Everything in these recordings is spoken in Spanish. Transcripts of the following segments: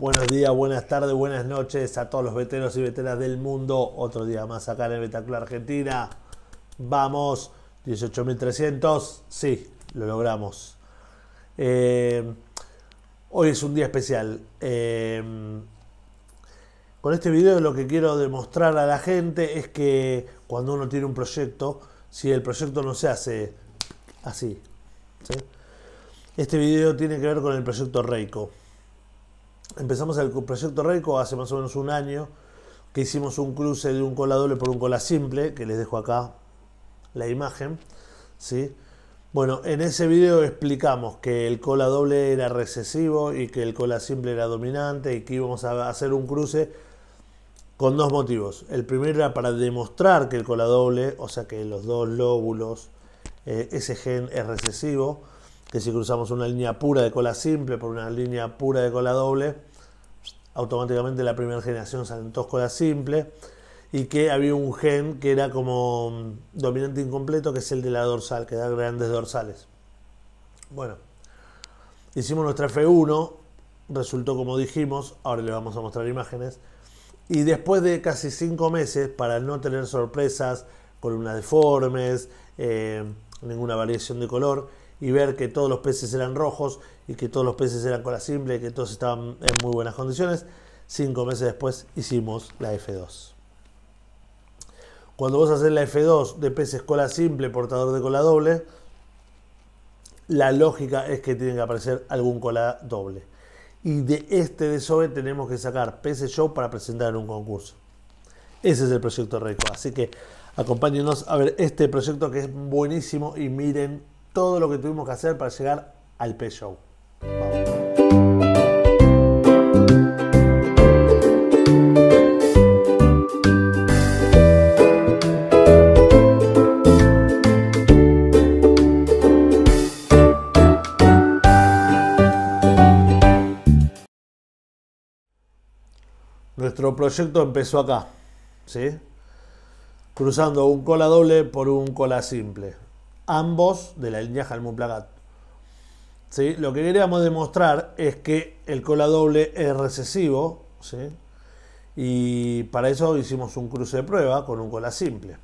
Buenos días, buenas tardes, buenas noches a todos los veteranos y veteras del mundo. Otro día más acá en el betacular Argentina. Vamos, 18.300. Sí, lo logramos. Eh, hoy es un día especial. Eh, con este video lo que quiero demostrar a la gente es que cuando uno tiene un proyecto, si el proyecto no se hace así. Este video tiene que ver con el proyecto Reiko empezamos el proyecto Reiko hace más o menos un año, que hicimos un cruce de un cola doble por un cola simple, que les dejo acá la imagen, ¿sí? Bueno, en ese video explicamos que el cola doble era recesivo y que el cola simple era dominante y que íbamos a hacer un cruce con dos motivos. El primero era para demostrar que el cola doble, o sea que los dos lóbulos, eh, ese gen es recesivo, que si cruzamos una línea pura de cola simple por una línea pura de cola doble, automáticamente la primera generación salen todos simple, y que había un gen que era como mm, dominante incompleto, que es el de la dorsal, que da grandes dorsales. Bueno, hicimos nuestra F1, resultó como dijimos, ahora le vamos a mostrar imágenes, y después de casi cinco meses, para no tener sorpresas, columnas deformes, eh, ninguna variación de color, y ver que todos los peces eran rojos y que todos los peces eran cola simple y que todos estaban en muy buenas condiciones. Cinco meses después hicimos la F2. Cuando vos haces la F2 de peces cola simple, portador de cola doble, la lógica es que tiene que aparecer algún cola doble. Y de este desove tenemos que sacar peces show para presentar en un concurso. Ese es el proyecto RECO. Así que acompáñenos a ver este proyecto que es buenísimo y miren todo lo que tuvimos que hacer para llegar al P-Show. proyecto empezó acá, ¿sí? cruzando un cola doble por un cola simple, ambos de la línea Jalmón Plagat. ¿Sí? Lo que queríamos demostrar es que el cola doble es recesivo, ¿sí? y para eso hicimos un cruce de prueba con un cola simple.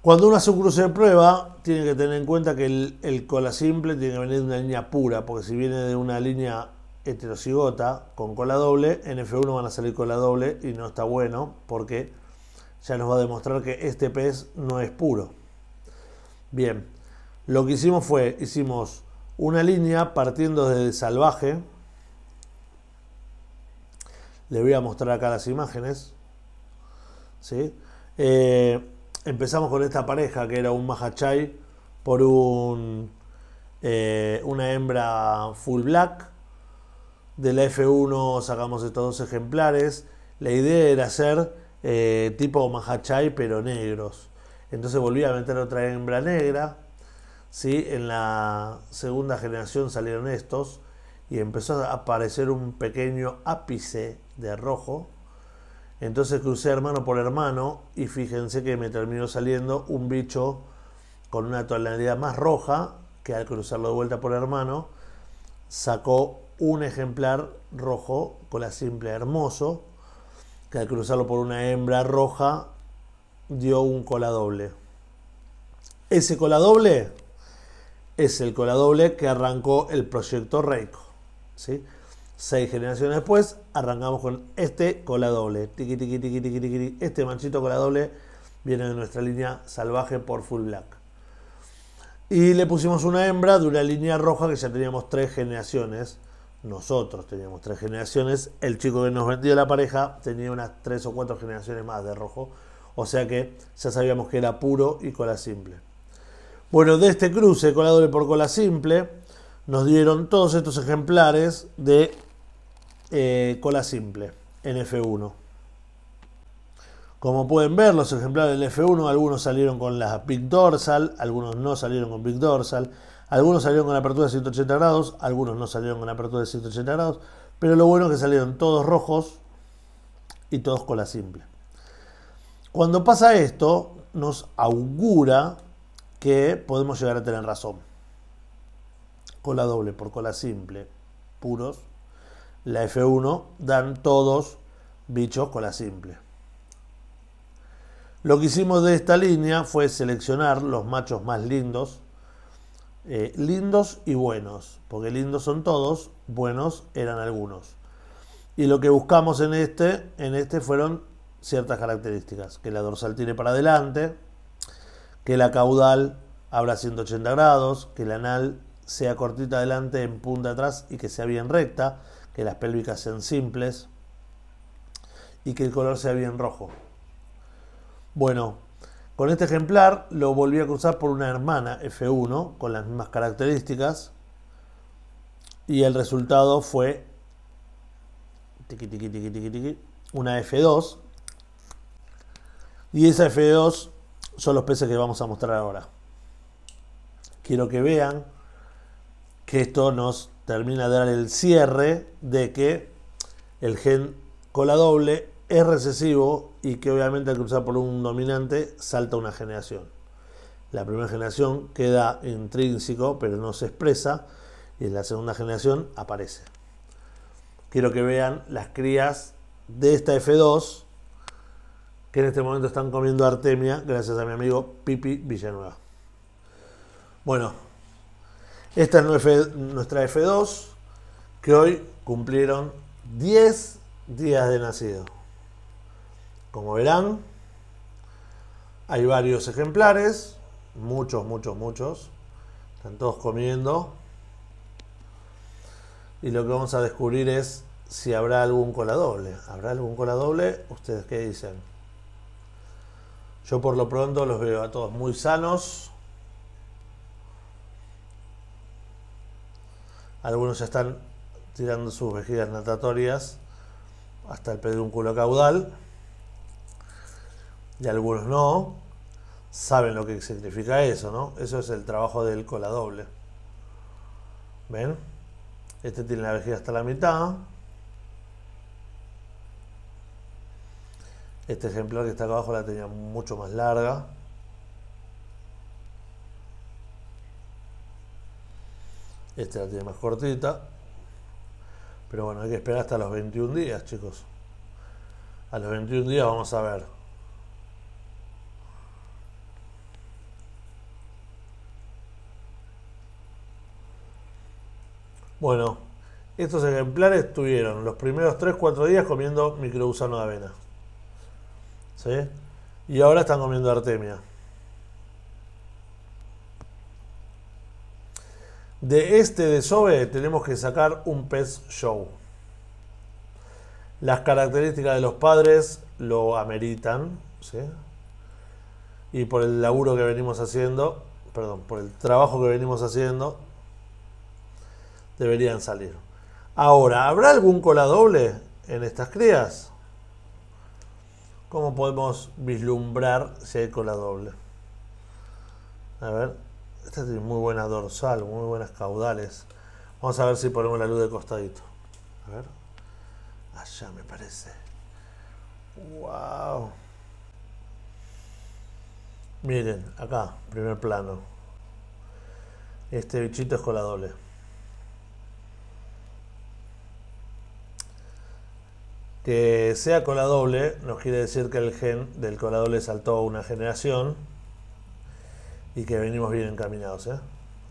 Cuando uno hace un cruce de prueba, tiene que tener en cuenta que el cola simple tiene que venir de una línea pura, porque si viene de una línea heterocigota con cola doble, en F1 van a salir cola doble y no está bueno porque ya nos va a demostrar que este pez no es puro. Bien, lo que hicimos fue, hicimos una línea partiendo desde salvaje. Le voy a mostrar acá las imágenes. ¿Sí? Eh, empezamos con esta pareja que era un Mahachai por un, eh, una hembra full black de la F1 sacamos estos dos ejemplares. La idea era hacer eh, tipo Mahachai pero negros. Entonces volví a meter otra hembra negra. ¿sí? En la segunda generación salieron estos y empezó a aparecer un pequeño ápice de rojo. Entonces crucé hermano por hermano y fíjense que me terminó saliendo un bicho con una tonalidad más roja que al cruzarlo de vuelta por hermano sacó un ejemplar rojo cola simple hermoso, que al cruzarlo por una hembra roja dio un cola doble. Ese cola doble es el cola doble que arrancó el proyecto Reiko. ¿sí? Seis generaciones después arrancamos con este cola doble. Este manchito cola doble viene de nuestra línea salvaje por full black. Y le pusimos una hembra de una línea roja que ya teníamos tres generaciones nosotros teníamos tres generaciones, el chico que nos vendió la pareja tenía unas tres o cuatro generaciones más de rojo, o sea que ya sabíamos que era puro y cola simple. Bueno, de este cruce, cola doble por cola simple, nos dieron todos estos ejemplares de eh, cola simple en F1. Como pueden ver, los ejemplares del F1, algunos salieron con la Big Dorsal, algunos no salieron con Big Dorsal, algunos salieron con apertura de 180 grados, algunos no salieron con apertura de 180 grados, pero lo bueno es que salieron todos rojos y todos con la simple. Cuando pasa esto, nos augura que podemos llegar a tener razón. Cola doble por cola simple, puros, la F1 dan todos bichos cola simple. Lo que hicimos de esta línea fue seleccionar los machos más lindos, eh, lindos y buenos, porque lindos son todos, buenos eran algunos. Y lo que buscamos en este, en este fueron ciertas características, que la dorsal tire para adelante, que la caudal abra 180 grados, que la anal sea cortita adelante en punta atrás y que sea bien recta, que las pélvicas sean simples y que el color sea bien rojo. Bueno, con este ejemplar lo volví a cruzar por una hermana F1 con las mismas características y el resultado fue una F2 y esa F2 son los peces que vamos a mostrar ahora. Quiero que vean que esto nos termina de dar el cierre de que el gen cola doble es recesivo y que obviamente al cruzar por un dominante salta una generación. La primera generación queda intrínseco pero no se expresa y en la segunda generación aparece. Quiero que vean las crías de esta F2 que en este momento están comiendo artemia gracias a mi amigo Pipi Villanueva. Bueno, esta es nuestra F2 que hoy cumplieron 10 días de nacido. Como verán, hay varios ejemplares, muchos, muchos, muchos. Están todos comiendo. Y lo que vamos a descubrir es si habrá algún cola doble. ¿Habrá algún cola doble? ¿Ustedes qué dicen? Yo por lo pronto los veo a todos muy sanos. Algunos ya están tirando sus vejigas natatorias hasta el pedúnculo caudal y algunos no, saben lo que significa eso, ¿no? Eso es el trabajo del cola doble. ¿Ven? Este tiene la vejiga hasta la mitad. Este ejemplar que está acá abajo la tenía mucho más larga. Este la tiene más cortita. Pero bueno, hay que esperar hasta los 21 días, chicos. A los 21 días vamos a ver Bueno, estos ejemplares tuvieron los primeros 3-4 días comiendo microgusano de avena. ¿Sí? Y ahora están comiendo artemia. De este desove tenemos que sacar un pez show. Las características de los padres lo ameritan, Y por el laburo que venimos haciendo, perdón, por el trabajo que venimos haciendo, deberían salir. Ahora, ¿habrá algún cola doble en estas crías? ¿Cómo podemos vislumbrar si hay cola doble? A ver, esta tiene muy buena dorsal, muy buenas caudales. Vamos a ver si ponemos la luz de costadito. A ver. Allá me parece. ¡Wow! Miren, acá, primer plano. Este bichito es cola doble. que sea cola doble nos quiere decir que el gen del cola doble saltó una generación y que venimos bien encaminados. ¿eh?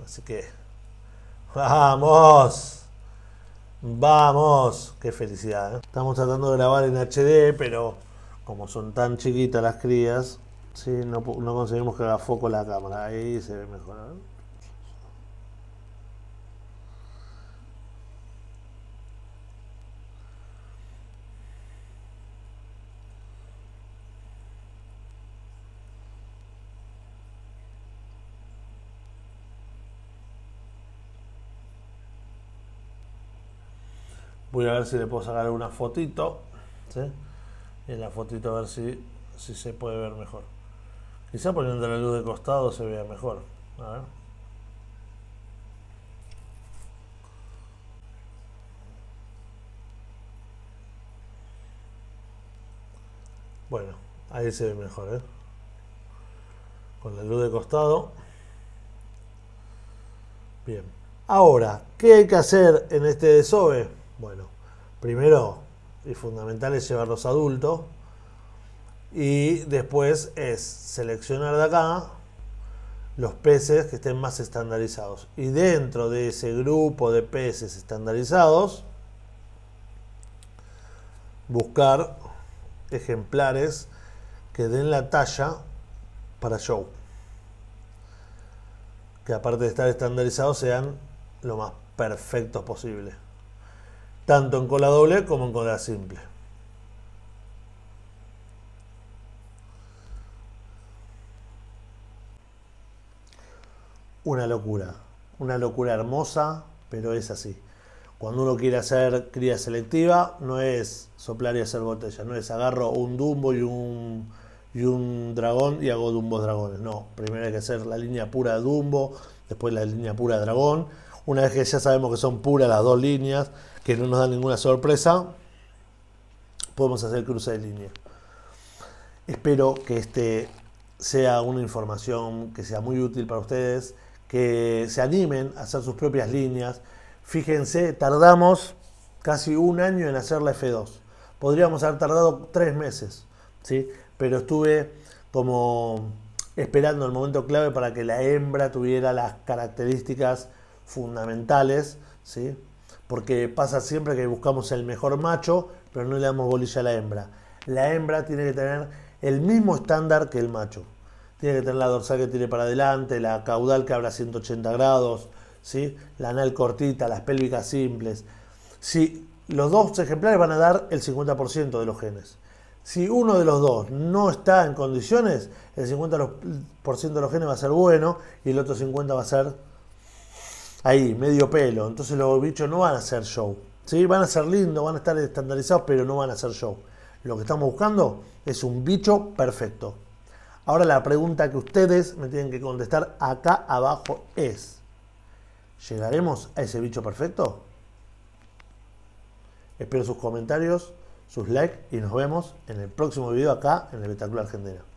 Así que, ¡vamos! ¡Vamos! ¡Qué felicidad! Eh! Estamos tratando de grabar en HD, pero como son tan chiquitas las crías, sí, no, no conseguimos que haga foco la cámara. Ahí se ve mejor. ¿eh? voy a ver si le puedo sacar una fotito en la fotito a ver si, si se puede ver mejor quizá poniendo la luz de costado se vea mejor bueno ahí se ve mejor ¿eh? con la luz de costado bien ahora qué hay que hacer en este desove bueno, primero y fundamental es llevarlos adultos y después es seleccionar de acá los peces que estén más estandarizados. Y dentro de ese grupo de peces estandarizados, buscar ejemplares que den la talla para show. Que aparte de estar estandarizados sean lo más perfectos posible tanto en cola doble como en cola simple. Una locura, una locura hermosa, pero es así. Cuando uno quiere hacer cría selectiva, no es soplar y hacer botella, no es agarro un dumbo y un, y un dragón y hago Dumbo dragones. No, primero hay que hacer la línea pura dumbo, después la línea pura dragón. Una vez que ya sabemos que son puras las dos líneas, que no nos da ninguna sorpresa, podemos hacer cruce de línea. Espero que este sea una información que sea muy útil para ustedes, que se animen a hacer sus propias líneas. Fíjense, tardamos casi un año en hacer la F2. Podríamos haber tardado tres meses, ¿sí? pero estuve como esperando el momento clave para que la hembra tuviera las características fundamentales, ¿sí? porque pasa siempre que buscamos el mejor macho, pero no le damos bolilla a la hembra. La hembra tiene que tener el mismo estándar que el macho. Tiene que tener la dorsal que tire para adelante, la caudal que abra 180 grados, ¿sí? la anal cortita, las pélvicas simples. Si los dos ejemplares van a dar el 50% de los genes. Si uno de los dos no está en condiciones, el 50% de los genes va a ser bueno y el otro 50% va a ser ahí, medio pelo. Entonces los bichos no van a hacer show. ¿sí? Van a ser lindos, van a estar estandarizados, pero no van a hacer show. Lo que estamos buscando es un bicho perfecto. Ahora la pregunta que ustedes me tienen que contestar acá abajo es, ¿llegaremos a ese bicho perfecto? Espero sus comentarios, sus likes y nos vemos en el próximo video acá en el Espectacular Argentina.